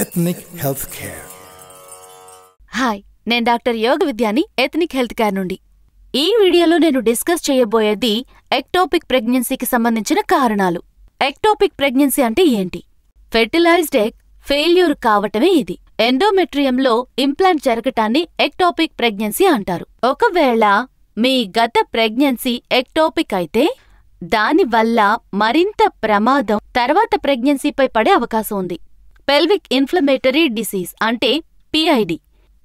ethnic health care hi నేను doctor Yoga విద్యాని ethnic health care నుండి ఈ వీడియోలో నేను డిస్కస్ చేయబోయేది ఎక్టోపిక్ ప్రెగ్నెన్సీకి సంబంధించిన కారణాలు ఎక్టోపిక్ ప్రెగ్నెన్సీ అంటే ఏంటి ఫెర్టిలైజ్డ్ ఎగ్ ఫెయిల్యూర్ కావటమే ఇది ఎండోమెట్రియంలో ఇంప్లాంట్ జరగటాన్ని ఎక్టోపిక్ ప్రెగ్నెన్సీ అంటారు ఒకవేళ మీ గత ప్రెగ్నెన్సీ ఎక్టోపిక్ అయితే దానివల్ల మరింత ప్రమాదం తర్వాత ప్రెగ్నెన్సీపై పడే అవకాశం ఉంది పెల్విక్ ఇన్ఫ్లమేటరీ డిసీజ్ అంటే పిఐడి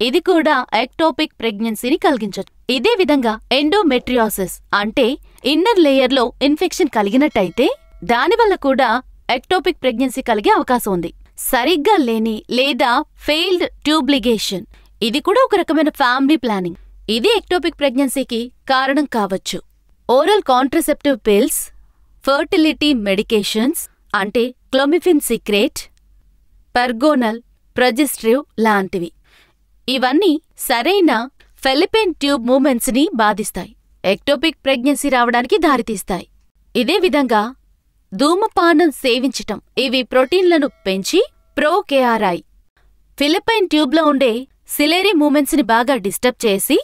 ఇది కూడా ఎక్టోపిక్ ప్రెగ్నెన్సీని కలిగించదు ఇదే విధంగా ఎండోమెట్రియాసిస్ అంటే ఇన్నర్ లేయర్లో ఇన్ఫెక్షన్ కలిగినట్టయితే దానివల్ల కూడా ఎక్టోపిక్ ప్రెగ్నెన్సీ కలిగే అవకాశం ఉంది సరిగ్గా లేని లేదా ఫెయిల్డ్ ట్యూబ్లిగేషన్ ఇది కూడా ఒక రకమైన ఫ్యామిలీ ప్లానింగ్ ఇది ఎక్టోపిక్ ప్రెగ్నెన్సీకి కారణం కావచ్చు oral contraceptive pills fertility medications అంటే క్లోమిఫిన్ సీక్రెట్ పెర్గోనల్ ప్రొజెస్ట్రివ్ లాంటివి ఇవన్నీ సరైన ఫెలిపెన్ ట్యూబ్ మూమెంట్స్ని బాధిస్తాయి ఎక్టోపిక్ ప్రెగ్నెన్సీ రావడానికి దారితీస్తాయి ఇదే విధంగా ధూమపానం సేవించటం ఇవి ప్రోటీన్లను పెంచి ప్రోకేఆర్ఐ ఫిలిపైన్ ట్యూబ్లో ఉండే సిలేరీ మూమెంట్స్ని బాగా డిస్టర్బ్ చేసి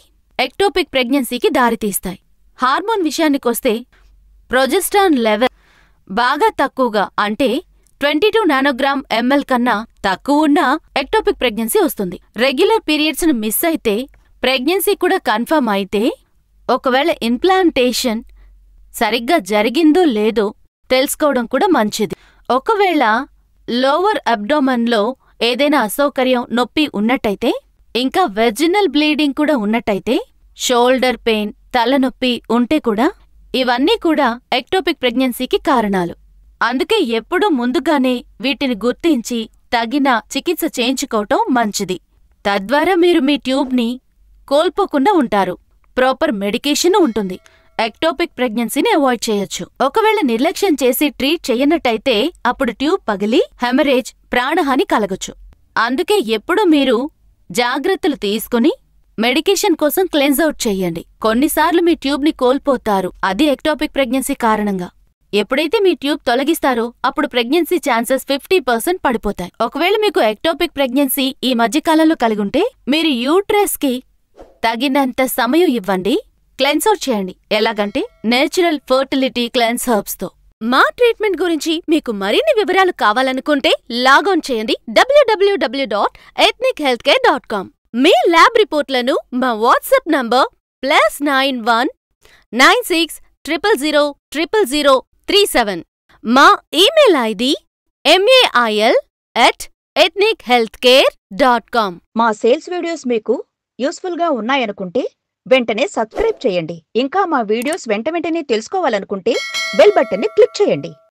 ఎక్టోపిక్ ప్రెగ్నెన్సీకి దారితీస్తాయి హార్మోన్ విషయానికొస్తే ప్రొజెస్టాన్ లెవెల్ బాగా తక్కువగా అంటే ట్వంటీ టూ నానోగ్రామ్ ఎంఎల్ కన్నా తక్కువ ఉన్న ఎక్టోపిక్ ప్రెగ్నెన్సీ వస్తుంది రెగ్యులర్ పీరియడ్స్ ను మిస్ అయితే ప్రెగ్నెన్సీ కూడా కన్ఫర్మ్ అయితే ఒకవేళ ఇంప్లాంటేషన్ సరిగ్గా జరిగిందో లేదో తెలుసుకోవడం కూడా మంచిది ఒకవేళ లోవర్ అబ్డోమన్లో ఏదైనా అసౌకర్యం నొప్పి ఉన్నట్టయితే ఇంకా వెజినల్ బ్లీడింగ్ కూడా ఉన్నట్టయితే షోల్డర్ పెయిన్ తలనొప్పి ఉంటే కూడా ఇవన్నీ కూడా ఎక్టోపిక్ ప్రెగ్నెన్సీకి కారణాలు అందుకే ఎప్పుడూ ముందుగానే వీటిని గుర్తించి తగిన చికిత్స చేయించుకోవటం మంచిది తద్వారా మీరు మీ ట్యూబ్ని కోల్పోకుండా ఉంటారు ప్రాపర్ మెడికేషన్ ఉంటుంది ఎక్టోపిక్ ప్రెగ్నెన్సీని అవాయిడ్ చేయొచ్చు ఒకవేళ నిర్లక్ష్యం చేసి ట్రీట్ చేయనట్టయితే అప్పుడు ట్యూబ్ పగిలి హెమరేజ్ ప్రాణహాని కలగొచ్చు అందుకే ఎప్పుడూ మీరు జాగ్రత్తలు తీసుకుని మెడికేషన్ కోసం క్లెన్స్ అవుట్ చేయండి కొన్నిసార్లు మీ ట్యూబ్ని కోల్పోతారు అది ఎక్టోపిక్ ప్రెగ్నెన్సీ కారణంగా ఎప్పుడైతే మీ ట్యూబ్ తొలగిస్తారో అప్పుడు ప్రెగ్నెన్సీ ఛాన్సెస్ ఫిఫ్టీ పర్సెంట్ పడిపోతాయి ఒకవేళ మీకు ఎక్టోపిక్ ప్రెగ్నెన్సీ ఈ మధ్యకాలంలో కలిగుంటే మీరు యూట్రెస్కి తగినంత సమయం ఇవ్వండి క్లెన్సౌట్ చేయండి ఎలాగంటే నేచురల్ ఫర్టిలిటీ క్లెన్స్ హర్బ్స్తో మా ట్రీట్మెంట్ గురించి మీకు మరిన్ని వివరాలు కావాలనుకుంటే లాగౌన్ చేయండి WWW dot ethnic health care dot com మీ ల్యాబ్ రిపోర్ట్లను మా WhatsApp number plus nine one nine six triple zero triple zero three seven మా email ID MAIL at ethnic health care dot com మా sales videos మీకు యూస్ఫుల్గా ఉన్నాయనుకుంటే వెంటనే subscribe చేయండి ఇంకా మా వీడియోస్ వెంట వెంటనే తెలుసుకోవాలనుకుంటే బెల్ ని క్లిక్ చేయండి